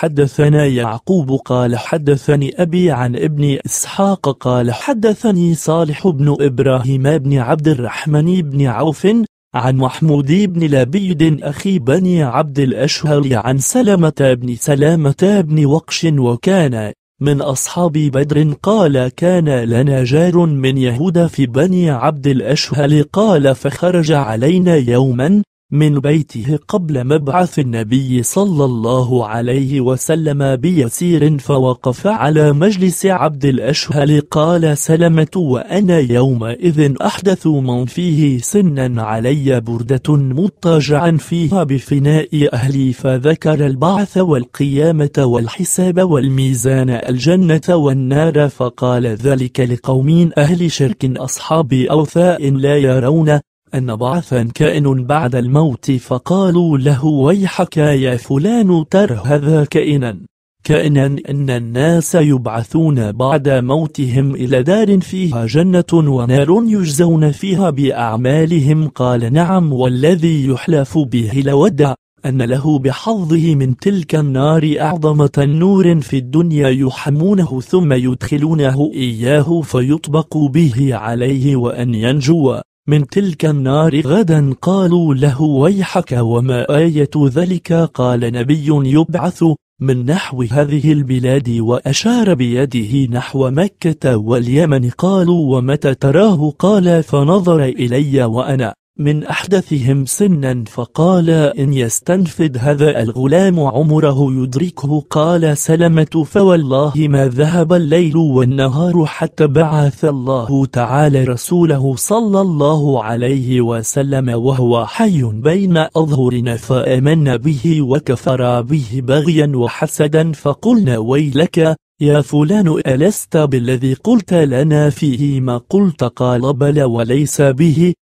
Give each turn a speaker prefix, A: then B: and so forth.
A: حدثنا يعقوب قال حدثني أبي عن ابن إسحاق قال حدثني صالح بن إبراهيم بن عبد الرحمن بن عوف عن محمود بن لبيد أخي بني عبد الأشهر عن سلمة بن سلامة بن وقش وكان من أصحاب بدر قال كان لنا جار من يهود في بني عبد الأشهل قال فخرج علينا يوما من بيته قبل مبعث النبي صلى الله عليه وسلم بيسير فوقف على مجلس عبد الأشهل قال سلمة وأنا يومئذ أحدث من فيه سنا علي بردة مضطجعا فيها بفناء أهلي فذكر البعث والقيامة والحساب والميزان الجنة والنار فقال ذلك لقوم أهل شرك أصحاب أوثاء لا يرون أن بعثا كائن بعد الموت فقالوا له ويحك يا فلان تر هذا كائنا كائنا أن الناس يبعثون بعد موتهم إلى دار فيها جنة ونار يجزون فيها بأعمالهم قال نعم والذي يحلف به لودع أن له بحظه من تلك النار أعظمة نور في الدنيا يحمونه ثم يدخلونه إياه فيطبق به عليه وأن ينجو من تلك النار غدا قالوا له ويحك وما آية ذلك قال نبي يبعث من نحو هذه البلاد وأشار بيده نحو مكة واليمن قالوا ومتى تراه قال فنظر إلي وأنا من أحدثهم سنا فقال إن يستنفد هذا الغلام عمره يدركه قال سلمة فوالله ما ذهب الليل والنهار حتى بعث الله تعالى رسوله صلى الله عليه وسلم وهو حي بين أظهرنا فآمنا به وكفر به بغيا وحسدا فقلنا ويلك يا فلان ألست بالذي قلت لنا فيه ما قلت قال بلى وليس به